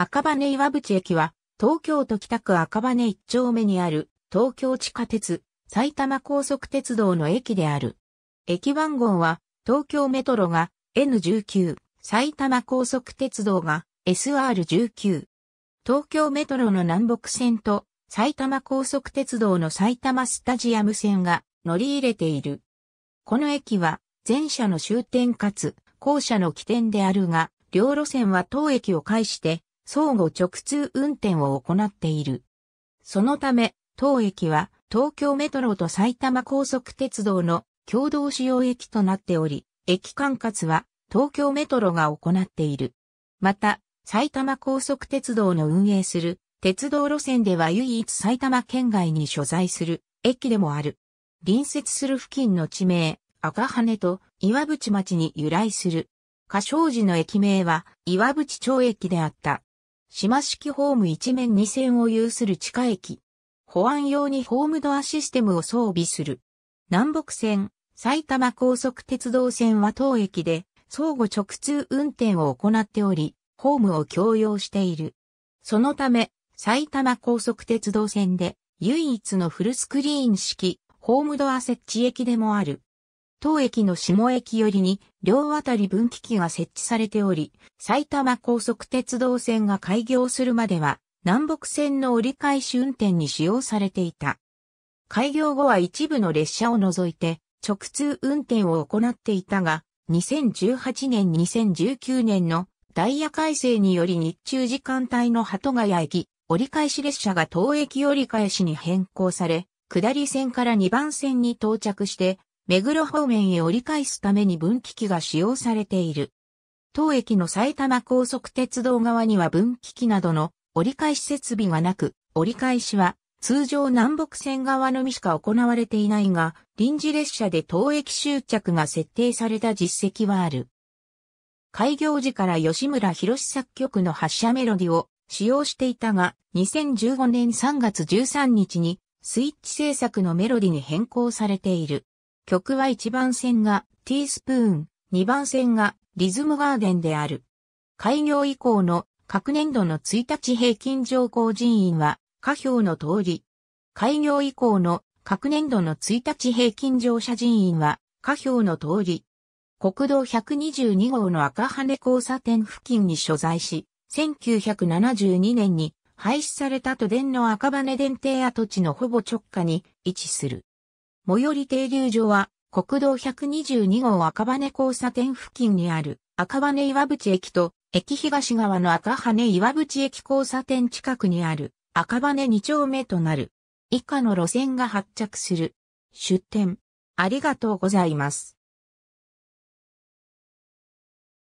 赤羽岩淵駅は、東京都北区赤羽一丁目にある、東京地下鉄、埼玉高速鉄道の駅である。駅番号は、東京メトロが N19、埼玉高速鉄道が SR19。東京メトロの南北線と、埼玉高速鉄道の埼玉スタジアム線が乗り入れている。この駅は、前者の終点かつ、後者の起点であるが、両路線は当駅を介して、相互直通運転を行っている。そのため、当駅は東京メトロと埼玉高速鉄道の共同使用駅となっており、駅管轄は東京メトロが行っている。また、埼玉高速鉄道の運営する鉄道路線では唯一埼玉県外に所在する駅でもある。隣接する付近の地名、赤羽と岩淵町に由来する。歌唱時の駅名は岩淵町駅であった。島式ホーム一面二線を有する地下駅。保安用にホームドアシステムを装備する。南北線、埼玉高速鉄道線は当駅で相互直通運転を行っており、ホームを共用している。そのため、埼玉高速鉄道線で唯一のフルスクリーン式ホームドア設置駅でもある。当駅の下駅寄りに両渡り分岐器が設置されており、埼玉高速鉄道線が開業するまでは南北線の折り返し運転に使用されていた。開業後は一部の列車を除いて直通運転を行っていたが、2018年2019年のダイヤ改正により日中時間帯の鳩ヶ谷駅、折り返し列車が当駅折り返しに変更され、下り線から2番線に到着して、目黒方面へ折り返すために分岐器が使用されている。当駅の埼玉高速鉄道側には分岐器などの折り返し設備がなく、折り返しは通常南北線側のみしか行われていないが、臨時列車で当駅終着が設定された実績はある。開業時から吉村博作曲の発車メロディを使用していたが、2015年3月13日にスイッチ制作のメロディに変更されている。曲は1番線がティースプーン、2番線がリズムガーデンである。開業以降の各年度の1日平均乗降人員は下表の通り。開業以降の各年度の1日平均乗車人員は下表の通り。国道122号の赤羽交差点付近に所在し、1972年に廃止された都電の赤羽電停跡地のほぼ直下に位置する。最寄り停留所は、国道122号赤羽交差点付近にある赤羽岩淵駅と、駅東側の赤羽岩淵駅交差点近くにある赤羽2丁目となる。以下の路線が発着する。出店。ありがとうございます。